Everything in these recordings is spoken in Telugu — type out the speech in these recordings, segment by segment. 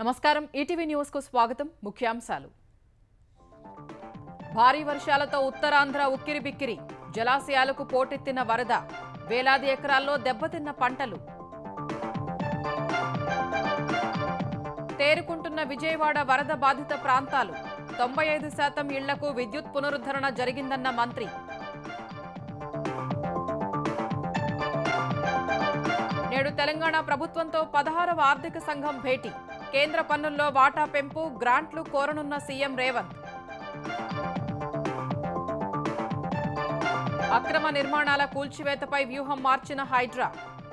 నమస్కారం ఈటీవీ న్యూస్కు స్వాగతం ముఖ్యాంశాలు భారీ వర్షాలతో ఉత్తరాంధ్ర ఉక్కిరి బిక్కిరి జలాశయాలకు పోటెత్తిన వరద వేలాది ఎకరాల్లో దెబ్బతిన్న పంటలు తేరుకుంటున్న విజయవాడ వరద బాధిత ప్రాంతాలు తొంభై ఐదు శాతం ఇళ్లకు విద్యుత్ పునరుద్ధరణ జరిగిందన్న మంత్రి నేడు తెలంగాణ ప్రభుత్వంతో పదహారవ ఆర్థిక సంఘం భేటీ కేంద్ర పన్నుల్లో వాటా పెంపు గ్రాంట్లు కోరనున్న సీఎం రేవంత్ అక్రమ నిర్మాణాల కూల్చివేతపై వ్యూహం మార్చిన హైడ్రా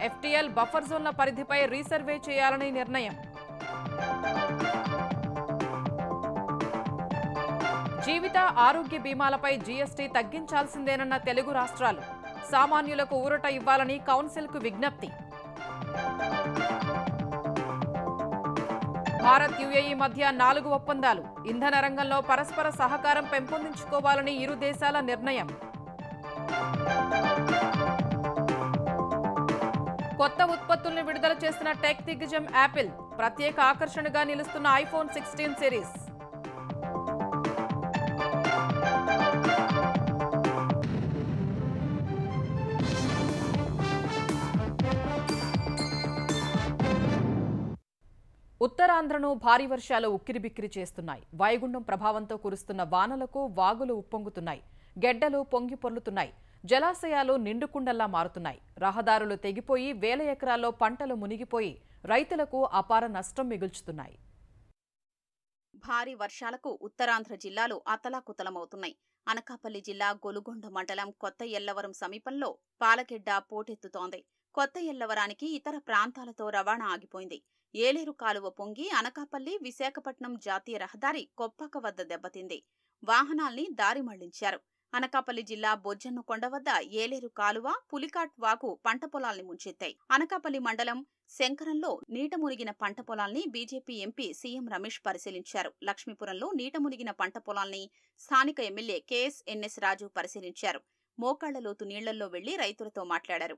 ఎఫ్టీఎల్ బఫర్ జోన్ల పరిధిపై రీసర్వే చేయాలని నిర్ణయం జీవిత ఆరోగ్య బీమాలపై జీఎస్టీ తగ్గించాల్సిందేనన్న తెలుగు రాష్ట్రాలు సామాన్యులకు ఊరట ఇవ్వాలని కౌన్సిల్కు విజ్ఞప్తి భారత్ యుఏఈ మధ్య నాలుగు ఒప్పందాలు ఇంధన రంగంలో పరస్పర సహకారం పెంపొందించుకోవాలని ఇరు దేశాల నిర్ణయం కొత్త ఉత్పత్తుల్ని విడుదల చేసిన టెక్ దిగ్గజం యాపిల్ ప్రత్యేక ఆకర్షణగా నిలుస్తున్న ఐఫోన్ సిక్స్టీన్ సిరీస్ ఉత్తరాంధ్రను భారీ వర్షాలు ఉక్కిరిబిక్కిరి చేస్తున్నాయి వాయుగుండం ప్రభావంతో కురుస్తున్న వానలకు వాగులు ఉప్పొంగుతున్నాయి గెడ్డలు పొంగి పొర్లుతున్నాయి జలాశయాలు నిండుకుండల్లా మారుతున్నాయి రహదారులు తెగిపోయి వేల ఎకరాల్లో పంటలు మునిగిపోయి రైతులకు అపార నష్టం మిగుల్చుతున్నాయి భారీ వర్షాలకు ఉత్తరాంధ్ర జిల్లాలు అతలాకుతలమవుతున్నాయి అనకాపల్లి జిల్లా గొలుగొండ మండలం కొత్త ఎల్లవరం సమీపంలో పాలగెడ్డ పోటెత్తుతోంది కొత్త ఎల్లవరానికి ఇతర ప్రాంతాలతో రవాణా ఆగిపోయింది ఏలేరు కాలువ పొంగి అనకాపల్లి విశాఖపట్నం జాతీయ రహదారి కొప్పాక వద్ద దెబ్బతింది వాహనాల్ని దారి మళ్లించారు అనకాపల్లి జిల్లా కొండ వద్ద ఏలేరు కాలువ పులికాట్ వాగు పంట పొలాల్ని ముంచెత్తాయి అనకాపల్లి మండలం శంకరంలో నీట మునిగిన పంట పొలాల్ని బీజేపీ ఎంపీ సీఎం రమేష్ పరిశీలించారు లక్ష్మీపురంలో నీట మునిగిన పంట పొలాల్ని స్థానిక ఎమ్మెల్యే కెఎస్ ఎన్ఎస్ రాజు పరిశీలించారు మోకాళ్లలోతు లోతు నీళ్లలో వెళ్లి రైతులతో మాట్లాడారు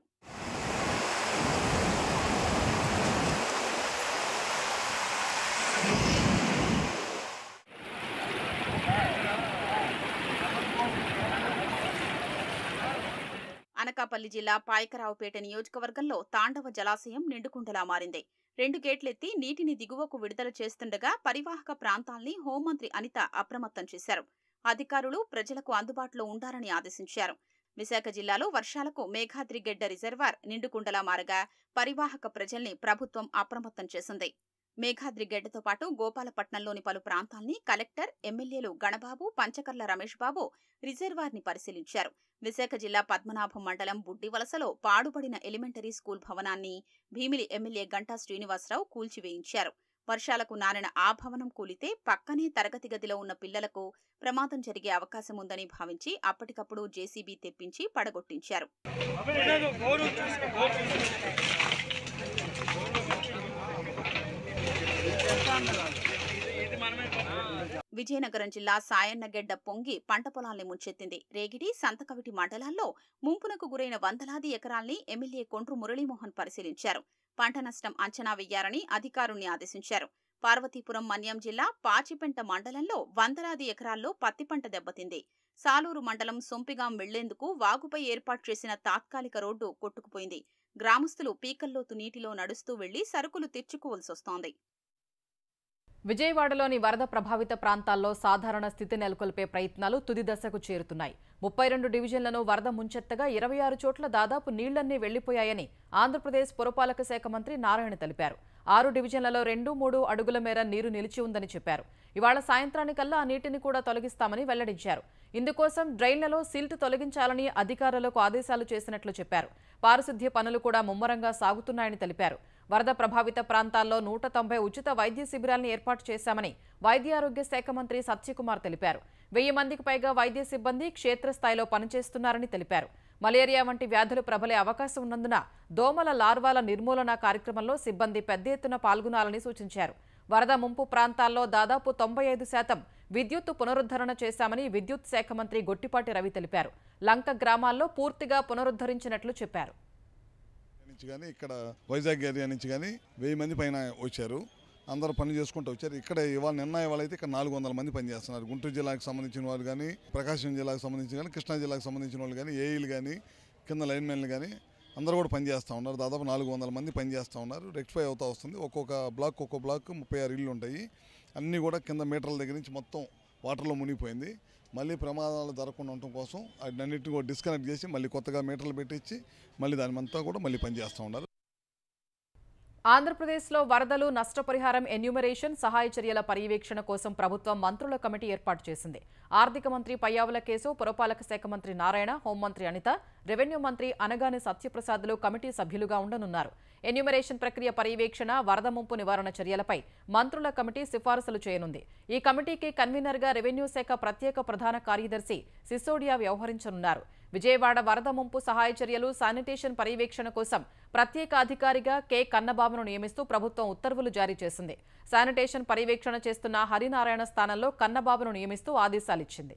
అనకాపల్లి జిల్లా పాయకరావుపేట నియోజకవర్గంలో తాండవ జలాశయం నిండుకుంటలా మారింది రెండు గేట్లెత్తి నీటిని దిగువకు విడుదల చేస్తుండగా పరివాహక ప్రాంతాల్ని హోంమంత్రి అనిత అప్రమత్తం చేశారు అధికారులు ప్రజలకు అందుబాటులో ఉండాలని ఆదేశించారు విశాఖ జిల్లాలో వర్షాలకు మేఘాద్రిగెడ్డ గెడ్డ రిజర్వార్ నిండుకుండలా మారగా పరివాహక ప్రజల్ని ప్రభుత్వం అప్రమత్తం చేసింది మేఘాద్రి గడ్డతో పాటు గోపాలపట్నంలోని పలు ప్రాంతాల్ని కలెక్టర్ ఎమ్మెల్యేలు గణబాబు పంచకర్ల రమేష్ బాబు రిజర్వార్ని పరిశీలించారు విశాఖ జిల్లా పద్మనాభం మండలం బుడ్డివలసలో పాడుబడిన ఎలిమెంటరీ స్కూల్ భవనాన్ని భీమిలి ఎమ్మెల్యే గంటా శ్రీనివాసరావు కూల్చివేయించారు వర్షాలకు నారిన ఆ భవనం కూలితే పక్కనే తరగతి గదిలో ఉన్న పిల్లలకు ప్రమాదం జరిగే అవకాశం ఉందని భావించి అప్పటికప్పుడు జేసీబీ తెప్పించి పడగొట్టించారు విజయనగరం జిల్లా సాయన్నగెడ్డ పొంగి పంట పొలాల్ని ముంచెత్తింది రేగిడి సంతకవిటి మండలాల్లో ముంపునకు గురైన వందలాది ఎకరాల్ని ఎమ్మెల్యే కొండ్రు మురళీమోహన్ పరిశీలించారు పంట నష్టం అంచనా వెయ్యారని అధికారుణ్ణి ఆదేశించారు పార్వతీపురం మన్యం జిల్లా పాచిపెంట మండలంలో వందలాది ఎకరాల్లో పత్తి పంట దెబ్బతింది సాలూరు మండలం సొంపిగాం వెళ్లేందుకు వాగుపై ఏర్పాటు చేసిన తాత్కాలిక రోడ్డు కొట్టుకుపోయింది గ్రామస్తులు పీకల్లోతు నీటిలో నడుస్తూ వెళ్లి సరుకులు తెచ్చుకోవలసొస్తోంది విజయవాడలోని వరద ప్రభావిత ప్రాంతాల్లో సాధారణ స్థితి నెలకొల్పే ప్రయత్నాలు తుది దశకు చేరుతున్నాయి ముప్పై రెండు డివిజన్లను వరద ముంచెత్తగా ఇరవై ఆరు చోట్ల దాదాపు నీళ్లన్నీ వెళ్లిపోయాయని ఆంధ్రప్రదేశ్ పురపాలక శాఖ మంత్రి నారాయణ తెలిపారు ఆరు డివిజన్లలో రెండు మూడు అడుగుల మేర నీరు నిలిచి ఉందని చెప్పారు ఇవాళ సాయంత్రానికల్లా ఆ నీటిని కూడా తొలగిస్తామని వెల్లడించారు ఇందుకోసం డ్రైన్లలో సిల్ట్ తొలగించాలని అధికారులకు ఆదేశాలు చేసినట్లు చెప్పారు పారిశుద్ధ్య పనులు కూడా ముమ్మరంగా సాగుతున్నాయని తెలిపారు వరద ప్రభావిత ప్రాంతాల్లో నూట తొంభై ఉచిత వైద్య శిబిరాలను ఏర్పాటు చేశామని వైద్య ఆరోగ్య శాఖ మంత్రి సత్యకుమార్ తెలిపారు వెయ్యి మందికి పైగా వైద్య సిబ్బంది క్షేత్రస్థాయిలో పనిచేస్తున్నారని తెలిపారు మలేరియా వంటి వ్యాధులు ప్రబలే అవకాశం ఉన్నందున దోమల లార్వాల నిర్మూలన కార్యక్రమంలో సిబ్బంది పెద్ద ఎత్తున పాల్గొనాలని సూచించారు వరద ముంపు ప్రాంతాల్లో దాదాపు తొంభై ఐదు శాతం విద్యుత్ పునరుద్ధరణ చేశామని విద్యుత్ శాఖ మంత్రి గొట్టిపాటి రవి తెలిపారు లంక గ్రామాల్లో పూర్తిగా పునరుద్ధరించినట్లు చెప్పారు నుంచి కానీ ఇక్కడ వైజాగ్ ఏరియా నుంచి కానీ వెయ్యి మంది పైన వచ్చారు అందరూ పని చేసుకుంటూ వచ్చారు ఇక్కడ ఇవాళ నిన్న ఇవాళ అయితే ఇక్కడ నాలుగు వందల మంది పనిచేస్తున్నారు గుంటూరు జిల్లాకు సంబంధించిన వాళ్ళు కానీ ప్రకాశం జిల్లాకు సంబంధించిన కానీ కృష్ణా జిల్లాకు సంబంధించిన వాళ్ళు కానీ ఏఈలు కానీ కింద లైన్మెన్లు కానీ అందరూ కూడా పనిచేస్తూ ఉన్నారు దాదాపు నాలుగు వందల మంది పనిచేస్తూ ఉన్నారు రెక్టిఫై అవుతూ వస్తుంది ఒక్కొక్క బ్లాక్ ఒక్కొక్క బ్లాక్ ముప్పై ఆరు ఇళ్ళు ఉంటాయి అన్నీ కూడా కింద మీటర్ల దగ్గర నుంచి మొత్తం వాటర్లో మునిగిపోయింది మళ్ళీ ప్రమాదాలు జరగకుండా ఉండటం కోసం అన్నింటినీ కూడా డిస్కనెక్ట్ చేసి మళ్ళీ కొత్తగా మీటర్లు పెట్టించి మళ్ళీ దానిమంతా కూడా మళ్ళీ పనిచేస్తూ ఉండాలి ఆంధ్రప్రదేశ్లో వరదలు నష్టపరిహారం ఎన్యూమరేషన్ సహాయ చర్యల పర్యవేక్షణ కోసం ప్రభుత్వం మంత్రుల కమిటీ ఏర్పాటు చేసింది ఆర్థిక మంత్రి పయ్యావుల కేశవ్ పురపాలక శాఖ మంత్రి నారాయణ హోంమంత్రి అనిత రెవెన్యూ మంత్రి అనగాని సత్యప్రసాద్లు కమిటీ సభ్యులుగా ఉండనున్నారు ఎన్యూమరేషన్ ప్రక్రియ పర్యవేక్షణ వరద ముంపు నివారణ చర్యలపై మంత్రుల కమిటీ సిఫారసులు చేయనుంది ఈ కమిటీకి కన్వీనర్గా రెవెన్యూ శాఖ ప్రత్యేక ప్రధాన కార్యదర్శి సిసోడియా వ్యవహరించనున్నారు విజయవాడ వరద ముంపు సహాయ చర్యలు శానిటేషన్ పర్యవేక్షణ కోసం ప్రత్యేక అధికారిగా కె కన్నబాబును నియమిస్తూ ప్రభుత్వం ఉత్తర్వులు జారీ చేసింది శానిటేషన్ పర్యవేక్షణ చేస్తున్న హరినారాయణ స్థానంలో కన్నబాబును నియమిస్తూ ఆదేశాలిచ్చింది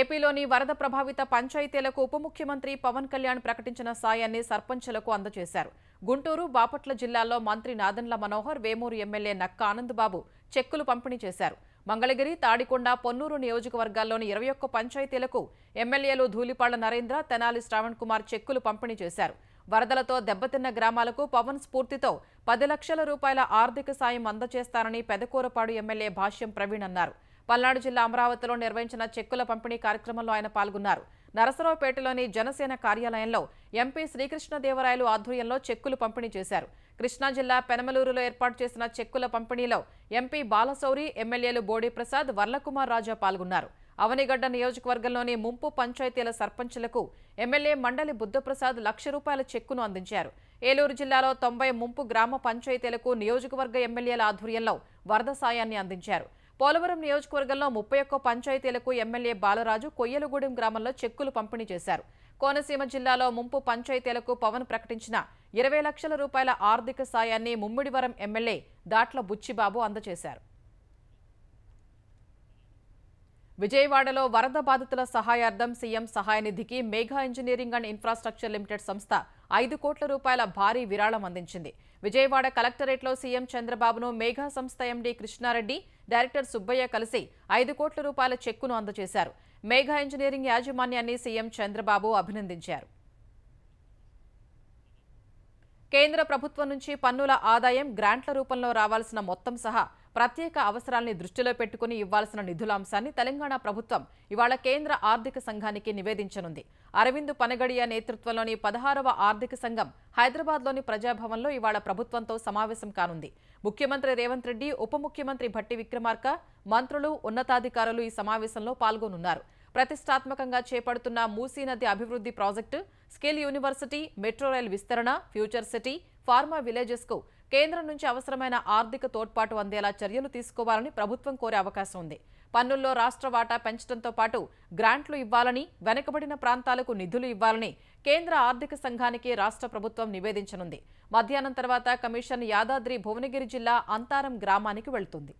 ఏపీలోని వరద ప్రభావిత పంచాయతీలకు ఉప ముఖ్యమంత్రి పవన్ కళ్యాణ్ ప్రకటించిన సాయాన్ని సర్పంచ్లకు అందజేశారు గుంటూరు బాపట్ల జిల్లాల్లో మంత్రి నాదన్ల మనోహర్ వేమూరు ఎమ్మెల్యే నక్క ఆనందబాబు చెక్కులు పంపిణీ చేశారు మంగళగిరి తాడికొండ పొన్నూరు నియోజకవర్గాల్లోని ఇరవై ఒక్క పంచాయతీలకు ఎమ్మెల్యేలు ధూళిపాళ్ల నరేంద్ర తెనాలి శ్రావణ్ కుమార్ చెక్కులు పంపిణీ చేశారు వరదలతో దెబ్బతిన్న గ్రామాలకు పవన్ స్ఫూర్తితో పది లక్షల రూపాయల ఆర్థిక సాయం అందజేస్తారని పెదకూరపాడు ఎమ్మెల్యే భాష్యం ప్రవీణ్ అన్నారు పల్నాడు జిల్లా అమరావతిలో నిర్వహించిన చెక్కుల పంపిణీ కార్యక్రమంలో ఆయన పాల్గొన్నారు నరసరావుపేటలోని జనసేన కార్యాలయంలో ఎంపీ శ్రీకృష్ణదేవరాయలు ఆధ్వర్యంలో చెక్కులు పంపిణీ చేశారు కృష్ణా జిల్లా పెనమలూరులో ఏర్పాటు చేసిన చెక్కుల పంపిణీలో ఎంపీ బాలశౌరి ఎమ్మెల్యేలు బోడి ప్రసాద్ వర్లకుమార్ రాజా పాల్గొన్నారు అవనిగడ్డ నియోజకవర్గంలోని ముంపు పంచాయతీల సర్పంచులకు ఎమ్మెల్యే మండలి బుద్ధప్రసాద్ లక్ష రూపాయల చెక్కును అందించారు ఏలూరు జిల్లాలో తొంభై ముంపు గ్రామ పంచాయతీలకు నియోజకవర్గ ఎమ్మెల్యేల ఆధ్వర్యంలో వరద సాయాన్ని అందించారు పోలవరం నియోజకవర్గంలో ముప్పై ఒక్క పంచాయతీలకు ఎమ్మెల్యే బాలరాజు కొయ్యలగూడెం గ్రామంలో చెక్కులు పంపిణీ చేశారు కోనసీమ జిల్లాలో ముంపు పంచాయతీలకు పవన్ ప్రకటించిన ఇరవై లక్షల రూపాయల ఆర్థిక సాయాన్ని ముమ్మిడివరం ఎమ్మెల్యే దాట్ల బుచ్చిబాబు అందజేశారు విజయవాడలో వరద బాధితుల సహాయార్థం సీఎం సహాయనిధికి Megha engineering and infrastructure limited సంస్థ ఐదు కోట్ల రూపాయల భారీ విరాళం అందించింది విజయవాడ కలెక్టరేట్లో సీఎం చంద్రబాబును మేఘా సంస్థ ఎండీ కృష్ణారెడ్డి డైరెక్టర్ సుబ్బయ్య కలిసి ఐదు కోట్ల రూపాయల చెక్కును అందజేశారు మేఘా ఇంజనీరింగ్ యాజమాన్యాన్ని సీఎం చంద్రబాబు అభినందించారు కేంద్ర ప్రభుత్వం నుంచి పన్నుల ఆదాయం గ్రాంట్ల రూపంలో రావాల్సిన మొత్తం సహా ప్రత్యేక అవసరాల్ని దృష్టిలో పెట్టుకుని ఇవ్వాల్సిన నిధుల అంశాన్ని తెలంగాణ ప్రభుత్వం ఇవాళ కేంద్ర ఆర్థిక సంఘానికి నివేదించనుంది అరవింద్ పనగడియా నేతృత్వంలోని పదహారవ ఆర్థిక సంఘం హైదరాబాద్లోని ప్రజాభవన్లో ఇవాళ ప్రభుత్వంతో సమావేశం కానుంది ముఖ్యమంత్రి రేవంత్ రెడ్డి ఉప ముఖ్యమంత్రి భట్టి విక్రమార్క మంత్రులు ఉన్నతాధికారులు ఈ సమావేశంలో పాల్గొనున్నారు ప్రతిష్టాత్మకంగా చేపడుతున్న మూసీ నది అభివృద్ధి project skill university metro rail విస్తరణ ఫ్యూచర్ సిటీ ఫార్మా విలేజెస్కు కేంద్రం నుంచి అవసరమైన ఆర్థిక తోడ్పాటు అందేలా చర్యలు తీసుకోవాలని ప్రభుత్వం కోరే అవకాశం ఉంది పన్నుల్లో రాష్ట్ర వాటా పెంచడంతో పాటు గ్రాంట్లు ఇవ్వాలని వెనుకబడిన ప్రాంతాలకు నిధులు ఇవ్వాలని కేంద్ర ఆర్థిక సంఘానికి రాష్ట్ర ప్రభుత్వం నివేదించనుంది మధ్యాహ్నం తర్వాత కమిషన్ యాదాద్రి భువనగిరి జిల్లా అంతారం గ్రామానికి వెళ్తుంది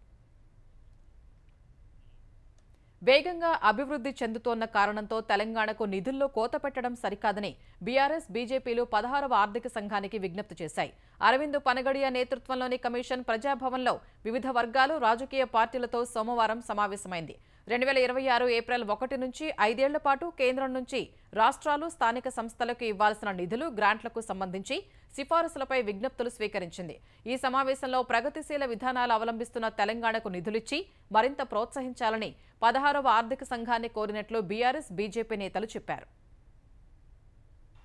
వేగంగా అభివృద్ధి చెందుతోన్న కారణంతో తెలంగాణకు నిధుల్లో కోత పెట్టడం సరికాదని బీఆర్ఎస్ బీజేపీలు పదహారవ ఆర్థిక సంఘానికి విజ్ఞప్తి చేశాయి అరవింద్ పనగడియా నేతృత్వంలోని కమిషన్ ప్రజాభవన్లో వివిధ వర్గాలు రాజకీయ పార్టీలతో సోమవారం సమావేశమైంది రెండు వేల ఇరవై ఆరు ఏప్రిల్ ఒకటి నుంచి ఐదేళ్ల పాటు కేంద్రం నుంచి రాష్ట్రాలు స్థానిక సంస్థలకు ఇవ్వాల్సిన నిధులు గ్రాంట్లకు సంబంధించి సిఫారసులపై విజ్ఞప్తులు స్వీకరించింది ఈ సమావేశంలో ప్రగతిశీల విధానాలు అవలంబిస్తున్న తెలంగాణకు నిధులిచ్చి మరింత ప్రోత్సహించాలని పదహారవ ఆర్థిక సంఘాన్ని కోరినట్లు బీఆర్ఎస్ బీజేపీ నేతలు చెప్పారు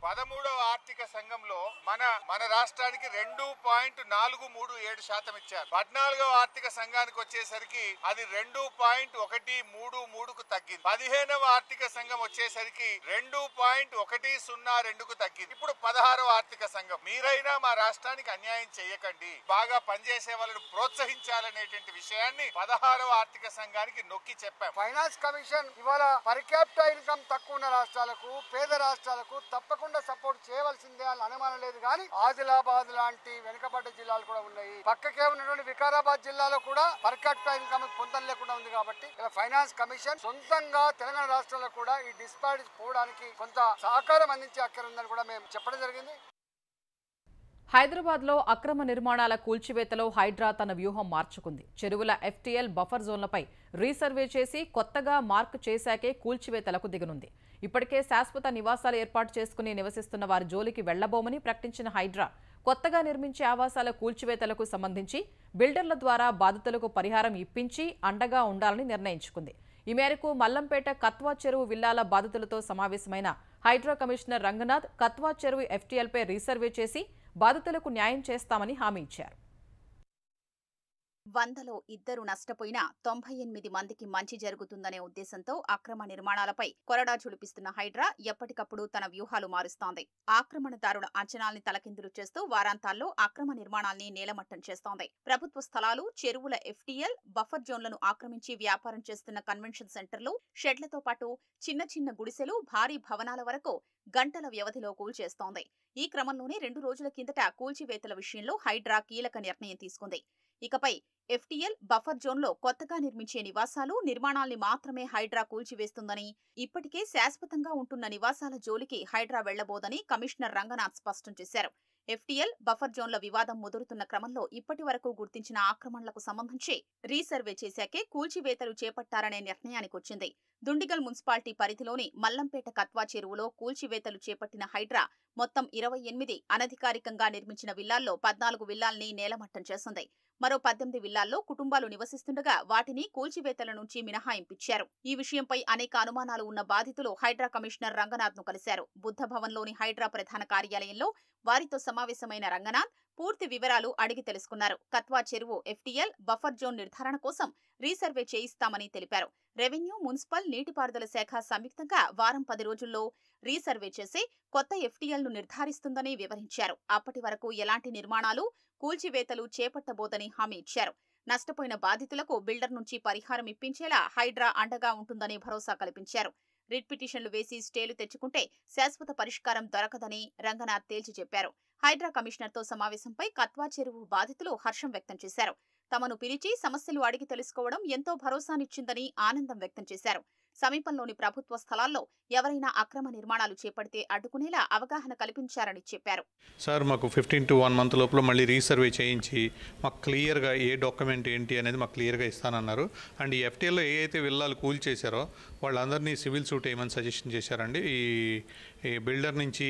పదమూడవ ఆర్థిక సంఘంలో మన మన రాష్ట్రానికి రెండు పాయింట్ నాలుగు మూడు ఏడు శాతం ఇచ్చారు పద్నాలుగవ ఆర్థిక సంఘానికి వచ్చేసరికి అది రెండు పాయింట్ ఒకటి మూడు మూడుకు తగ్గింది పదిహేనవ ఆర్థిక సంఘం వచ్చేసరికి రెండు పాయింట్ ఒకటి సున్నా రెండుకు తగ్గింది ఇప్పుడు పదహారవ ఆర్థిక సంఘం మీరైనా మా రాష్ట్రానికి అన్యాయం చేయకండి బాగా పనిచేసే వాళ్ళను ప్రోత్సహించాలనేటువంటి విషయాన్ని పదహారవ ఆర్థిక సంఘానికి నొక్కి చెప్పాం ఫైనాన్స్ కమిషన్ ఇవాళ పర్ క్యాపిటల్ ఇన్కమ్ తక్కువ ఉన్న రాష్ట్రాలకు పేద రాష్ట్రాలకు తప్పకుండా తప్పకుండా సపోర్ట్ చేయవలసిందే అని అనుమానం లేదు కానీ ఆదిలాబాద్ లాంటి వెనుకబడ్డ జిల్లాలు కూడా ఉన్నాయి పక్కకే ఉన్నటువంటి వికారాబాద్ జిల్లాలో కూడా పర్ క్యాపిటల్ ఇన్కమ్ పొందం లేకుండా ఉంది కాబట్టి ఇలా ఫైనాన్స్ కమిషన్ సొంతంగా తెలంగాణ రాష్ట్రంలో కూడా ఈ డిస్పారిటీ పోవడానికి కొంత సహకారం అందించే అక్కరుందని కూడా మేము చెప్పడం జరిగింది హైదరాబాద్లో అక్రమ నిర్మాణాల కూల్చివేతలో హైడ్రా తన వ్యూహం మార్చుకుంది చెరువుల ఎఫ్టీఎల్ బఫర్ జోన్లపై రీసర్వే చేసి కొత్తగా మార్క్ చేశాకే కూల్చివేతలకు దిగనుంది ఇప్పటికే శాశ్వత నివాసాలు ఏర్పాటు చేసుకుని నివసిస్తున్న వారి జోలికి వెళ్లబోమని ప్రకటించిన హైడ్రా కొత్తగా నిర్మించే ఆవాసాల కూల్చివేతలకు సంబంధించి బిల్డర్ల ద్వారా బాధితులకు పరిహారం ఇప్పించి అండగా ఉండాలని నిర్ణయించుకుంది ఈ మేరకు మల్లంపేట కత్వా చెరువు విల్లాల బాధితులతో సమావేశమైన హైడ్రా కమిషనర్ రంగనాథ్ కత్వా చెరువు ఎఫ్టీఎల్పై రీసర్వే చేసి బాధితులకు న్యాయం చేస్తామని హామీ ఇచ్చారు వందలో ఇద్దరు నష్టపోయినా తొంభై ఎనిమిది మందికి మంచి జరుగుతుందనే ఉద్దేశంతో అక్రమ నిర్మాణాలపై కొరడా చులిపిస్తున్న హైడ్రా ఎప్పటికప్పుడు తన వ్యూహాలు మారుస్తోంది ఆక్రమణదారుల అంచనాల్ని తలకిందులు చేస్తూ వారాంతాల్లో అక్రమ నిర్మాణాల్ని నేలమట్టం చేస్తోంది ప్రభుత్వ స్థలాలు చెరువుల ఎఫ్టీఎల్ బఫర్ జోన్లను ఆక్రమించి వ్యాపారం చేస్తున్న కన్వెన్షన్ సెంటర్లు షెడ్లతో పాటు చిన్న చిన్న గుడిసెలు భారీ భవనాల వరకు గంటల వ్యవధిలో కూల్చేస్తోంది ఈ క్రమంలోనే రెండు రోజుల కిందట కూల్చివేతల విషయంలో హైడ్రా కీలక నిర్ణయం తీసుకుంది ఇకపై ఎఫ్టీఎల్ బఫర్ జోన్లో కొత్తగా నిర్మించే నివాసాలు నిర్మాణాల్ని మాత్రమే హైడ్రా కూల్చివేస్తుందని ఇప్పటికే శాశ్వతంగా ఉంటున్న నివాసాల జోలికి హైడ్రా వెళ్లబోదని కమిషనర్ రంగనాథ్ స్పష్టం చేశారు ఎఫ్టీఎల్ బఫర్ జోన్ల వివాదం ముదురుతున్న క్రమంలో ఇప్పటి వరకు గుర్తించిన ఆక్రమణలకు సంబంధించి రీసర్వే చేశాకే కూల్చివేతలు చేపట్టారనే నిర్ణయానికి వచ్చింది దుండిగల్ మున్సిపాలిటీ పరిధిలోని మల్లంపేట కత్వా చెరువులో కూల్చివేతలు చేపట్టిన హైడ్రా మొత్తం ఇరవై ఎనిమిది అనధికారికంగా నిర్మించిన విల్లాల్లో పద్నాలుగు విల్లాల్ని నేలమట్టం చేసింది మరో పద్దెనిమిది విల్లాల్లో కుటుంబాలు నివసిస్తుండగా వాటిని కూల్చివేతల నుంచి మినహాయింపించారు ఈ విషయంపై అనేక అనుమానాలు ఉన్న బాధితులు హైడ్రా కమిషనర్ రంగనాథ్ ను కలిశారు బుద్ధ లోని హైడ్రా ప్రధాన కార్యాలయంలో వారితో సమావేశమైన రంగనాథ్ పూర్తి వివరాలు అడిగి తెలుసుకున్నారు కత్వా చెరువు ఎఫ్టీఎల్ బఫర్ జోన్ నిర్ధారణ కోసం రీసర్వే చేయిస్తామని తెలిపారు రెవెన్యూ మున్సిపల్ నీటిపారుదల శాఖ సంయుక్తంగా వారం పది రోజుల్లో రీసర్వే చేసి కొత్త ఎఫ్టీఎల్ను నిర్ధారిస్తుందని వివరించారు అప్పటి వరకు ఎలాంటి నిర్మాణాలు కూల్చివేతలు చేపట్టబోదని హామీ ఇచ్చారు నష్టపోయిన బాధితులకు బిల్డర్ నుంచి పరిహారం ఇప్పించేలా హైడ్రా అండగా ఉంటుందని భరోసా కల్పించారు రిట్ పిటిషన్లు వేసి స్టేలు తెచ్చుకుంటే శాశ్వత పరిష్కారం దొరకదని రంగనాథ్ తేల్చి చెప్పారు హైడ్రా కమిషనర్తో సమావేశంపై కత్వా చెరువు బాధితులు హర్షం వ్యక్తం చేశారు తమను పిలిచి సమస్యలు అడిగి తెలుసుకోవడం ఎంతో భరోసానిచ్చిందని ఆనందం వ్యక్తం చేశారు సమీపంలోని ప్రభుత్వ స్థలాల్లో ఎవరైనా అక్రమ నిర్మాణాలు చేపడితే అడ్డుకునేలా అవగాహన కల్పించారని చెప్పారు సార్ మాకు ఫిఫ్టీన్ టు వన్ మంత్ లోపల మళ్ళీ రీసర్వే చేయించి మాకు క్లియర్గా ఏ డాక్యుమెంట్ ఏంటి అనేది మాకు క్లియర్గా ఇస్తానన్నారు అండ్ ఈ ఎఫ్టీఎల్లో ఏ అయితే విల్లాలు కూల్ చేశారో వాళ్ళందరినీ సివిల్ సూట్ వేయమని సజెషన్ చేశారండి ఈ ఈ బిల్డర్ నుంచి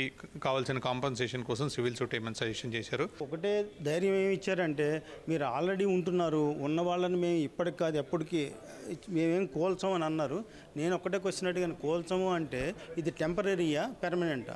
కావాల్సిన కాంపన్సేషన్ కోసం సివిల్ సూట్ ఏమైనా సజెషన్ చేశారు ఒకటే ధైర్యం ఏమి ఇచ్చారంటే మీరు ఆల్రెడీ ఉంటున్నారు ఉన్న వాళ్ళని మేము ఇప్పటికి కాదు ఎప్పటికీ మేమేం అని అన్నారు నేను ఒకటే క్వశ్చన్ అడిగాను కోల్చము అంటే ఇది టెంపరీయా పెర్మనెంటా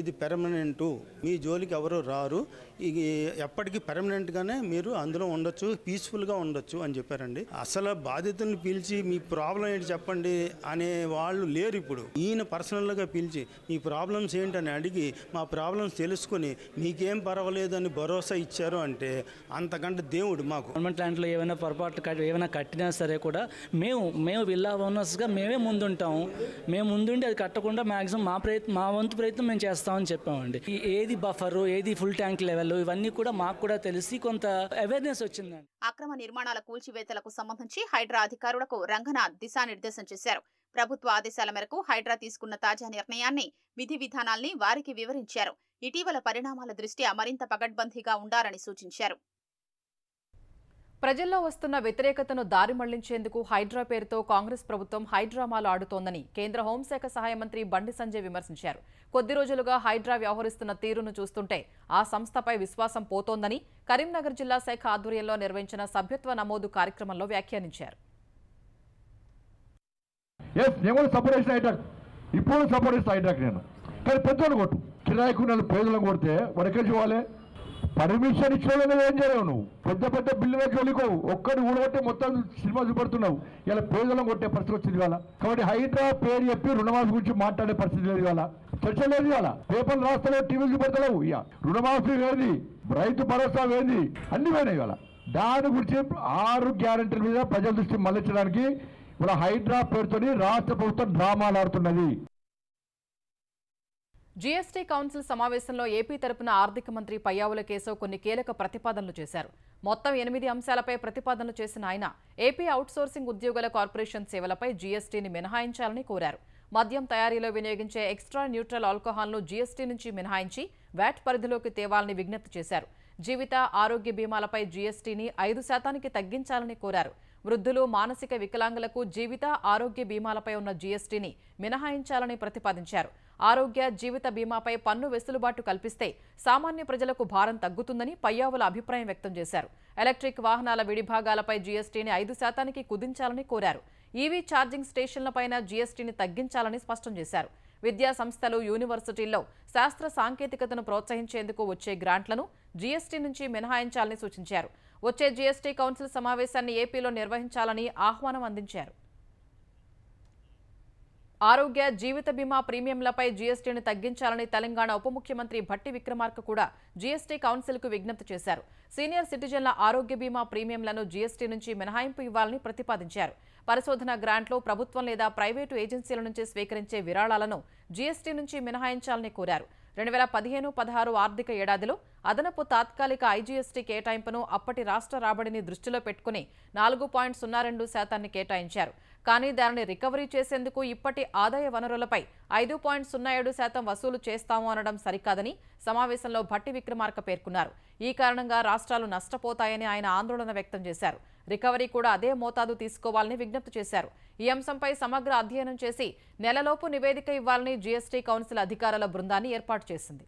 ఇది పెర్మనెంటు మీ జోలికి ఎవరు రారు ఇది ఎప్పటికీ పెర్మనెంట్గానే మీరు అందులో ఉండొచ్చు పీస్ఫుల్గా ఉండొచ్చు అని చెప్పారండి అసలు బాధితులను పిలిచి మీ ప్రాబ్లం ఏంటి చెప్పండి అనే వాళ్ళు లేరు ఇప్పుడు ఈయన పర్సనల్గా పిలిచి మీ ప్రాబ్లమ్స్ ఏంటని అడిగి మా ప్రాబ్లమ్స్ తెలుసుకుని మీకేం పర్వాలేదు అని భరోసా ఇచ్చారు అంటే అంతకంటే దేవుడు మాకు గవర్నమెంట్ ల్యాండ్లో ఏమైనా పొరపాటు ఏమైనా కట్టినా సరే కూడా మేము మేము విల్లా ఓనర్స్గా మేమే ముందుంటాము మేము ముందుండి అది కట్టకుండా మాక్సిమం మా ప్రయత్నం మా వంతు ప్రయత్నం మేము చేస్తాం చేస్తామని చెప్పామండి ఏది బఫర్ ఏది ఫుల్ ట్యాంక్ లెవెల్ ఇవన్నీ కూడా మాకు కూడా తెలిసి కొంత అవేర్నెస్ వచ్చిందండి అక్రమ నిర్మాణాల కూల్చివేతలకు సంబంధించి హైడ్రా అధికారులకు రంగనాథ్ దిశానిర్దేశం చేశారు ప్రభుత్వ ఆదేశాల మేరకు హైడ్రా తీసుకున్న తాజా నిర్ణయాన్ని విధి విధానాల్ని వారికి వివరించారు ఇటీవల పరిణామాల దృష్ట్యా మరింత పగడ్బందీగా ఉండాలని సూచించారు ప్రజల్లో వస్తున్న వ్యతిరేకతను దారి మళ్లించేందుకు హైడ్రా పేరుతో కాంగ్రెస్ ప్రభుత్వం హైడ్రామాలు ఆడుతోందని కేంద్ర హోంశాఖ సహాయ మంత్రి బండి సంజయ్ విమర్శించారు కొద్ది రోజులుగా హైడ్రా వ్యవహరిస్తున్న తీరును చూస్తుంటే ఆ సంస్థపై విశ్వాసం పోతోందని కరీంనగర్ జిల్లా శాఖ ఆధ్వర్యంలో నిర్వహించిన సభ్యత్వ నమోదు కార్యక్రమంలో వ్యాఖ్యానించారు ఇప్పుడు సపోర్ట్ హైడ్రాక్ నేను కానీ పెద్దోళ్ళు కొట్టు కిరాయికున్న పేదలను కొడితే వాడు ఎక్కడ చూడాలి పర్మిషన్ ఇచ్చిన ఏం చేయలేవు నువ్వు పెద్ద పెద్ద బిల్లు వైపు వెళ్ళిపోవు ఒక్కడు ఊడగొట్టే మొత్తం సినిమా చూపెడుతున్నావు ఇలా పేదలను కొట్టే పరిస్థితి వచ్చింది కదా కాబట్టి హైడ్రా పేరు చెప్పి రుణమాఫీ గురించి మాట్లాడే పరిస్థితి లేదు కదా చర్చ లేదు కదా పేపర్లు రాస్తలేవు టీవీలు చూపెడతలేవు ఇక రుణమాఫీ వేది రైతు భరోసా వేది అన్ని పోయినాయి కదా దాని గురించి ఆరు గ్యారంటీల మీద ప్రజల దృష్టి మళ్ళించడానికి ఇప్పుడు హైడ్రా పేరుతోని రాష్ట్ర ప్రభుత్వం డ్రామాలు ఆడుతున్నది జీఎస్టీ కౌన్సిల్ సమావేశంలో ఏపీ తరపున ఆర్థిక మంత్రి పయ్యావుల కేశవ్ కొన్ని కీలక ప్రతిపాదనలు చేశారు మొత్తం ఎనిమిది అంశాలపై ప్రతిపాదనలు చేసిన ఆయన ఏపీ అవుట్సోర్సింగ్ ఉద్యోగుల కార్పొరేషన్ సేవలపై జీఎస్టీని మినహాయించాలని కోరారు మద్యం తయారీలో వినియోగించే ఎక్స్ట్రా న్యూట్రల్ ఆల్కహాల్ను జీఎస్టీ నుంచి మినహాయించి వ్యాట్ పరిధిలోకి తేవాలని విజ్ఞప్తి చేశారు జీవిత ఆరోగ్య బీమాలపై జీఎస్టీని ఐదు శాతానికి తగ్గించాలని కోరారు వృద్ధులు మానసిక వికలాంగులకు జీవిత ఆరోగ్య బీమాలపై ఉన్న జీఎస్టీని మినహాయించాలని ప్రతిపాదించారు ఆరోగ్య జీవిత బీమాపై పన్ను వెసులుబాటు కల్పిస్తే సామాన్య ప్రజలకు భారం తగ్గుతుందని పయ్యావుల అభిప్రాయం వ్యక్తం చేశారు ఎలక్ట్రిక్ వాహనాల విడిభాగాలపై జీఎస్టీని ఐదు శాతానికి కుదించాలని కోరారు ఈవీ ఛార్జింగ్ స్టేషన్లపైన జీఎస్టీని తగ్గించాలని స్పష్టం చేశారు విద్యా సంస్థలు యూనివర్సిటీల్లో శాస్త్ర సాంకేతికతను ప్రోత్సహించేందుకు వచ్చే గ్రాంట్లను జీఎస్టీ నుంచి మినహాయించాలని సూచించారు వచ్చే జీఎస్టీ కౌన్సిల్ సమావేశాన్ని ఏపీలో నిర్వహించాలని ఆహ్వానం అందించారు ఆరోగ్య జీవిత బీమా ప్రీమియంలపై జీఎస్టీని తగ్గించాలని తెలంగాణ ఉప ముఖ్యమంత్రి భట్టి విక్రమార్క కూడా జీఎస్టీ కౌన్సిల్కు విజ్ఞప్తి చేశారు సీనియర్ సిటిజన్ల ఆరోగ్య బీమా ప్రీమియంలను జీఎస్టీ నుంచి మినహాయింపు ఇవ్వాలని ప్రతిపాదించారు పరిశోధన గ్రాంట్లో ప్రభుత్వం లేదా ప్రైవేటు ఏజెన్సీల నుంచి స్వీకరించే విరాళాలను జీఎస్టీ నుంచి మినహాయించాలని కోరారు రెండు వేల పదిహేను పదహారు ఆర్థిక ఏడాదిలో అదనపు తాత్కాలిక ఐజీఎస్టీ కేటాయింపును అప్పటి రాష్ట్ర రాబడిని దృష్టిలో పెట్టుకుని నాలుగు పాయింట్ సున్నా రెండు శాతాన్ని కేటాయించారు కానీ దానిని రికవరీ చేసేందుకు ఇప్పటి ఆదాయ వనరులపై ఐదు పాయింట్ సున్నా ఏడు శాతం వసూలు చేస్తాము అనడం సరికాదని సమావేశంలో భట్టి విక్రమార్క పేర్కొన్నారు ఈ కారణంగా రాష్ట్రాలు నష్టపోతాయని ఆయన ఆందోళన వ్యక్తం చేశారు రికవరీ కూడా అదే మోతాదు తీసుకోవాలని విజ్ఞప్తి చేశారు ఈ అంశంపై సమగ్ర అధ్యయనం చేసి నెలలోపు నివేదిక ఇవ్వాలని జీఎస్టీ కౌన్సిల్ అధికారుల బృందాన్ని ఏర్పాటు చేసింది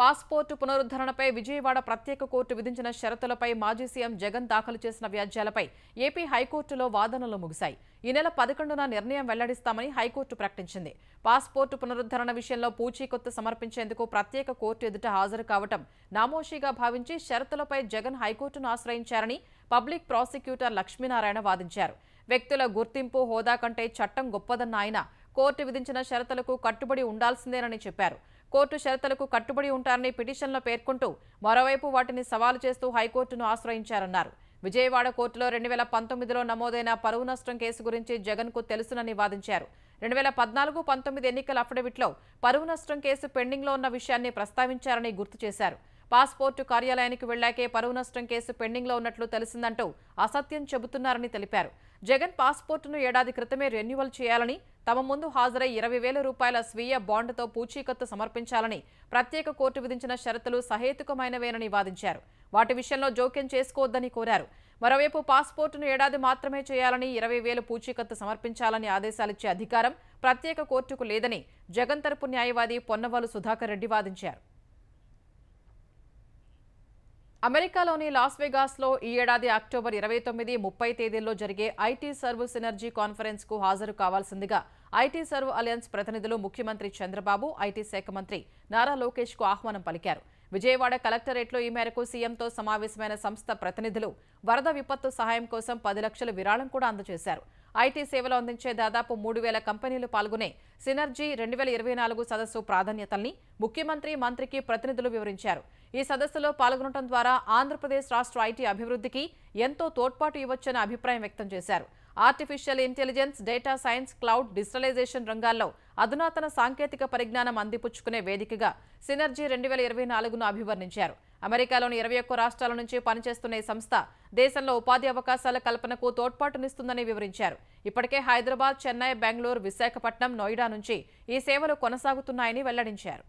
పాస్పోర్టు పునరుద్ధరణపై విజయవాడ ప్రత్యేక కోర్టు విధించిన షరతులపై మాజీ సీఎం జగన్ దాఖలు చేసిన వ్యాజ్యాలపై ఏపీ హైకోర్టులో వాదనలు ముగిశాయి ఈ నెల పదకొండున నిర్ణయం వెల్లడిస్తామని హైకోర్టు ప్రకటించింది పాస్పోర్టు పునరుద్ధరణ విషయంలో పూచీకొత్తు సమర్పించేందుకు ప్రత్యేక కోర్టు ఎదుట హాజరు కావటం నామోషిగా భావించి షరతులపై జగన్ హైకోర్టును ఆశ్రయించారని పబ్లిక్ ప్రాసిక్యూటర్ లక్ష్మీనారాయణ వాదించారు వ్యక్తుల గుర్తింపు హోదా కంటే చట్టం గొప్పదన్న ఆయన కోర్టు విధించిన షరతులకు కట్టుబడి ఉండాల్సిందేనని చెప్పారు కోర్టు షరతులకు కట్టుబడి ఉంటారని పిటిషన్లో పేర్కొంటూ మరోవైపు వాటిని సవాలు చేస్తూ హైకోర్టును ఆశ్రయించారన్నారు విజయవాడ కోర్టులో రెండు వేల పంతొమ్మిదిలో నమోదైన పరువు నష్టం కేసు గురించి జగన్కు తెలుసునని వాదించారు రెండు వేల పద్నాలుగు పంతొమ్మిది ఎన్నికల అఫిడవిట్లో పరువు నష్టం కేసు పెండింగ్లో ఉన్న విషయాన్ని ప్రస్తావించారని గుర్తు చేశారు పాస్పోర్టు కార్యాలయానికి వెళ్లాకే పరువు నష్టం కేసు పెండింగ్లో ఉన్నట్లు తెలిసిందంటూ అసత్యం చెబుతున్నారని తెలిపారు జగన్ పాస్పోర్టును ఏడాది క్రితమే రెన్యువల్ చేయాలని తమ ముందు హాజరై ఇరవై వేల రూపాయల స్వీయ బాండ్తో పూచీకత్తు సమర్పించాలని ప్రత్యేక కోర్టు విధించిన షరతులు సహేతుకమైనవేనని వాదించారు వాటి విషయంలో జోక్యం చేసుకోవద్దని కోరారు మరోవైపు పాస్పోర్టును ఏడాది మాత్రమే చేయాలని ఇరవై వేలు పూచీకత్తు సమర్పించాలని ఆదేశాలిచ్చే అధికారం ప్రత్యేక కోర్టుకు లేదని జగన్ తరపు న్యాయవాది పొన్నవాలు సుధాకర్ రెడ్డి వాదించారు అమెరికాలోని లాస్ వెగాస్లో ఈ ఏడాది అక్టోబర్ ఇరవై తొమ్మిది ముప్పై తేదీల్లో జరిగే ఐటీ సర్వ్ సినర్జీ కాన్ఫరెన్స్కు హాజరు కావాల్సిందిగా ఐటీ సర్వ్ అలయన్స్ ప్రతినిధులు ముఖ్యమంత్రి చంద్రబాబు ఐటీ శాఖ మంత్రి నారా లోకేష్కు ఆహ్వానం పలికారు విజయవాడ కలెక్టరేట్లో ఈ మేరకు సీఎంతో సమావేశమైన సంస్థ ప్రతినిధులు వరద విపత్తు సహాయం కోసం పది లక్షల విరాళం కూడా అందజేశారు ఐటీ సేవలు అందించే దాదాపు మూడు వేల కంపెనీలు పాల్గొనే సినర్జీ రెండు వేల ఇరవై నాలుగు సదస్సు ప్రాధాన్యతల్ని ముఖ్యమంత్రి మంత్రికి ప్రతినిధులు వివరించారు ఈ సదస్సులో పాల్గొనడం ద్వారా ఆంధ్రప్రదేశ్ రాష్ట్ర ఐటీ అభివృద్ధికి ఎంతో తోడ్పాటు ఇవ్వొచ్చని అభిప్రాయం వ్యక్తం చేశారు artificial intelligence data science cloud digitalisation రంగాల్లో అధునాతన సాంకేతిక పరిజ్ఞానం అందిపుచ్చుకునే వేదికగా సినర్జీ రెండు వేల ఇరవై నాలుగును అభివర్ణించారు అమెరికాలోని ఇరవై ఒక్క రాష్ట్రాల నుంచి పనిచేస్తున్న ఈ సంస్థ దేశంలో ఉపాధి అవకాశాల కల్పనకు తోడ్పాటునిస్తుందని వివరించారు ఇప్పటికే హైదరాబాద్ చెన్నై బెంగళూరు విశాఖపట్నం నోయిడా నుంచి ఈ సేవలు కొనసాగుతున్నాయని వెల్లడించారు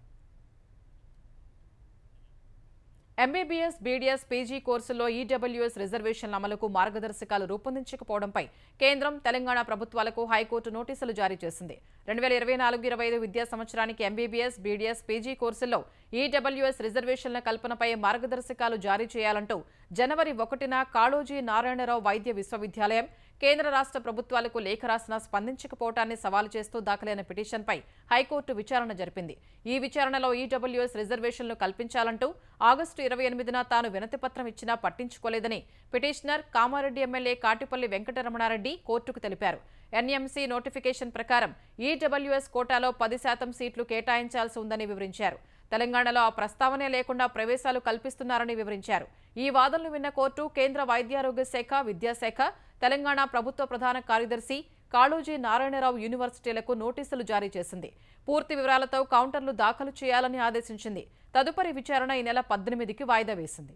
ఎంబీబీఎస్ బీడీఎస్ పీజీ కోర్సుల్లో ఈడబ్ల్యూఎస్ e రిజర్వేషన్ల అమలుకు మార్గదర్శకాలు రూపొందించకపోవడంపై కేంద్రం తెలంగాణ ప్రభుత్వాలకు హైకోర్టు నోటీసులు జారీ చేసింది రెండు వేల ఇరవై నాలుగు ఇరవై ఐదు విద్యా సంవత్సరానికి ఎంబీబీఎస్ బీడీఎస్ పీజీ కోర్సుల్లో ఈడబ్ల్యూఎస్ e రిజర్వేషన్ల కల్పనపై మార్గదర్శకాలు జారీ చేయాలంటూ జనవరి ఒకటిన కాళోజీ నారాయణరావు వైద్య విశ్వవిద్యాలయం కేంద్ర రాష్ట్ర ప్రభుత్వాలకు లేఖ రాసిన స్పందించకపోవటాన్ని సవాలు చేస్తూ దాఖలైన పిటిషన్పై హైకోర్టు విచారణ జరిపింది ఈ విచారణలో ఈడబ్ల్యూఎస్ రిజర్వేషన్లు కల్పించాలంటూ ఆగస్టు ఇరవై ఎనిమిదిన తాను వినతిపత్రం ఇచ్చినా పట్టించుకోలేదని పిటిషనర్ కామారెడ్డి ఎమ్మెల్యే కాటిపల్లి వెంకటరమణారెడ్డి కోర్టుకు తెలిపారు ఎన్ఎంసీ నోటిఫికేషన్ ప్రకారం ఈడబ్ల్యూఎస్ కోటాలో పది శాతం సీట్లు కేటాయించాల్సి ఉందని వివరించారు తెలంగాణలో ఆ ప్రస్తావనే లేకుండా ప్రవేశాలు కల్పిస్తున్నారని వివరించారు ఈ వాదనలు విన్న కోర్టు కేంద్ర వైద్యారోగ్య శాఖ విద్యాశాఖ తెలంగాణ ప్రభుత్వ ప్రధాన కార్యదర్శి కాళోజీ నారాయణరావు యూనివర్సిటీలకు నోటీసులు జారీ చేసింది పూర్తి వివరాలతో కౌంటర్లు దాఖలు చేయాలని ఆదేశించింది తదుపరి విచారణ ఈ నెల పద్దెనిమిదికి వాయిదా వేసింది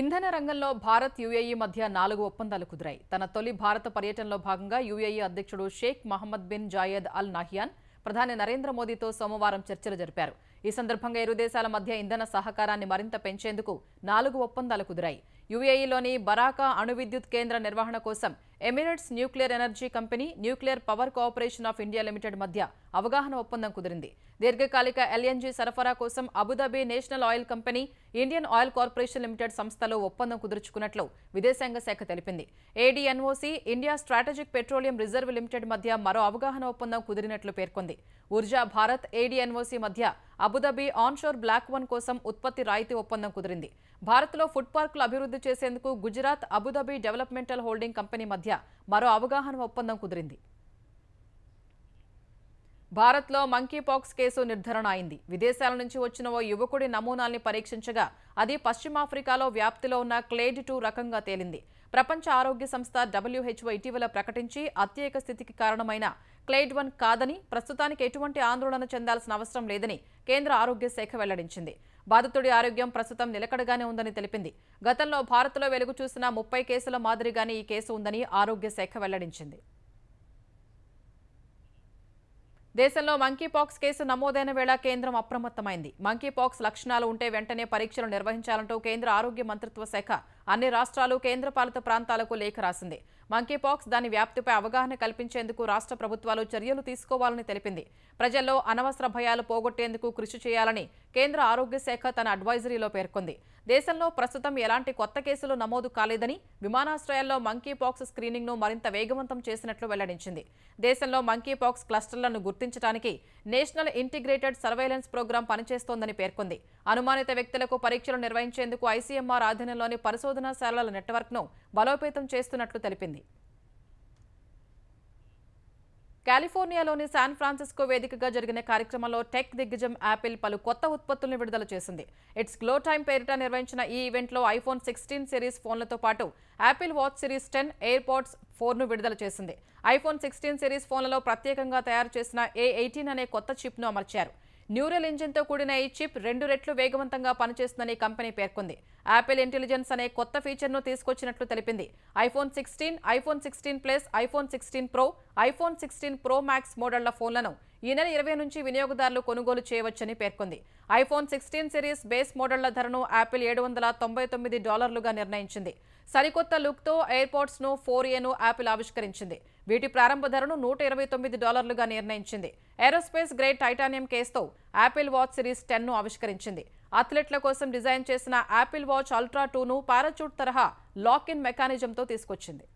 ఇంధన రంగంలో భారత్ యుఏఈ మధ్య నాలుగు ఒప్పందాలు కుదిరాయి తన తొలి భారత పర్యటనలో భాగంగా యుఏఈ అధ్యక్షుడు Sheikh Mohamed bin Zayed Al Nahyan ప్రధాని నరేంద్ర మోదీతో సోమవారం చర్చలు జరిపారు ఈ సందర్భంగా ఇరు దేశాల మధ్య ఇంధన సహకారాన్ని మరింత పెంచేందుకు నాలుగు ఒప్పందాలు కుదిరాయి యుఏఈలోని బరాకా అణు విద్యుత్ కేంద్ర నిర్వహణ కోసం Emirates nuclear energy company nuclear power corporation of India limited మధ్య అవగాహన ఒప్పందం కుదిరింది దీర్ఘకాలిక ఎల్ఎన్జీ సరఫరా కోసం Abu Dhabi national oil company Indian oil corporation limited సంస్థలో ఒప్పందం కుదుర్చుకున్నట్లు విదేశాంగ శాఖ తెలిపింది ADNOC India strategic petroleum reserve limited మధ్య మరో అవగాహన ఒప్పందం కుదిరినట్లు పేర్కొంది ఉర్జా భారత్ ఏడీఎన్ఓసీ మధ్య అబుదాబి ఆన్షోర్ బ్లాక్ వన్ కోసం ఉత్పత్తి రాయితీ ఒప్పందం కుదిరింది భారత్లో ఫుడ్ పార్కులు అభివృద్ధి చేసేందుకు Gujarat Abu Dhabi developmental holding company మధ్య మరో అవగాహన ఒప్పందం కుదిరింది భారత్లో మంకీపాక్స్ కేసు నిర్ధారణ అయింది విదేశాల నుంచి వచ్చిన ఓ యువకుడి నమూనాల్ని పరీక్షించగా అది పశ్చిమాఫ్రికాలో వ్యాప్తిలో ఉన్న క్లేడ్ టూ రకంగా తేలింది ప్రపంచ ఆరోగ్య సంస్థ డబ్ల్యూహెచ్ఓ ఇటీవల ప్రకటించి అత్యేక స్థితికి కారణమైన క్లేడ్ వన్ కాదని ప్రస్తుతానికి ఎటువంటి ఆందోళన చెందాల్సిన అవసరం లేదని కేంద్ర ఆరోగ్య శాఖ వెల్లడించింది బాధితుడి ఆరోగ్యం ప్రస్తుతం నిలకడగానే ఉందని తెలిపింది గతంలో భారత్లో వెలుగు చూసిన ముప్పై కేసుల మాదిరిగానే ఈ కేసు ఉందని ఆరోగ్య శాఖ వెల్లడించింది దేశంలో మంకీపాక్స్ కేసు నమోదైన వేళ కేంద్రం అప్రమత్తమైంది మంకీపాక్స్ లక్షణాలు ఉంటే వెంటనే పరీక్షలు నిర్వహించాలంటూ కేంద్ర ఆరోగ్య మంత్రిత్వ శాఖ అన్ని రాష్ట్రాలు కేంద్రపాలిత ప్రాంతాలకు లేఖ రాసింది మంకీపాక్స్ దాని వ్యాప్తిపై అవగాహన కల్పించేందుకు రాష్ట్ర ప్రభుత్వాలు చర్యలు తీసుకోవాలని తెలిపింది ప్రజల్లో అనవసర భయాలు పోగొట్టేందుకు కృషి చేయాలని కేంద్ర ఆరోగ్య శాఖ తన అడ్వైజరీలో పేర్కొంది దేశంలో ప్రస్తుతం ఎలాంటి కొత్త కేసులు నమోదు కాలేదని విమానాశ్రయాల్లో మంకీ పాక్స్ స్క్రీనింగ్ను మరింత వేగవంతం చేసినట్లు వెల్లడించింది దేశంలో మంకీ పాక్స్ క్లస్టర్లను గుర్తించడానికి నేషనల్ ఇంటిగ్రేటెడ్ సర్వైలెన్స్ ప్రోగ్రాం పనిచేస్తోందని పేర్కొంది అనుమానిత వ్యక్తులకు పరీక్షలు నిర్వహించేందుకు ఐసీఎంఆర్ ఆధీనంలోని పరిశోధనాశాలల నెట్వర్క్ను బలోపేతం చేస్తున్నట్లు తెలిపింది కాలిఫోర్నియాలోని శాన్ ఫ్రాన్సిస్కో వేదికగా జరిగిన కార్యక్రమంలో టెక్ దిగ్గజం యాపిల్ పలు కొత్త ఉత్పత్తులను విడుదల చేసింది ఇట్స్ గ్లో టైమ్ పేరిట నిర్వహించిన ఈ ఈవెంట్లో ఐఫోన్ సిక్స్టీన్ సిరీస్ ఫోన్లతో పాటు Apple watch series ten air AirPods ఫోర్ను విడుదల చేసింది ఐఫోన్ సిక్స్టీన్ సిరీస్ ఫోన్లలో ప్రత్యేకంగా తయారు చేసిన ఏ ఎయిటీన్ అనే కొత్త చిప్ను అమర్చారు న్యూరల్ ఇంజిన్తో కూడిన ఈ చిప్ రెండు రెట్లు వేగవంతంగా పనిచేస్తుందని కంపెనీ పేర్కొంది యాపిల్ ఇంటెలిజెన్స్ అనే కొత్త ఫీచర్ను తీసుకొచ్చినట్లు తెలిపింది iPhone sixteen iPhone sixteen plus iPhone sixteen pro iPhone sixteen pro max మోడళ్ల ఫోన్లను ఈ నెల ఇరవై నుంచి వినియోగదారులు కొనుగోలు చేయవచ్చని పేర్కొంది ఐఫోన్ సిక్స్టీన్ సిరీస్ బేస్ మోడళ్ల ధరను యాపిల్ ఏడు వందల తొంభై తొమ్మిది డాలర్లుగా నిర్ణయించింది సరికొత్త లుక్తో ఎయిర్పోర్ట్స్ను ఫోర్ ఏను యాపిల్ ఆవిష్కరించింది వీటి ప్రారంభ ధరను నూట ఇరవై తొమ్మిది డాలర్లుగా నిర్ణయించింది ఏరోస్పేస్ గ్రేట్ టైటానియం కేస్తో యాపిల్ వాచ్ సిరీస్ టెన్ను ఆవిష్కరించింది అథ్లెట్ల కోసం డిజైన్ చేసిన యాపిల్ వాచ్ అల్ట్రా టూను పారాచూట్ తరహా లాక్ ఇన్ మెకానిజంతో తీసుకొచ్చింది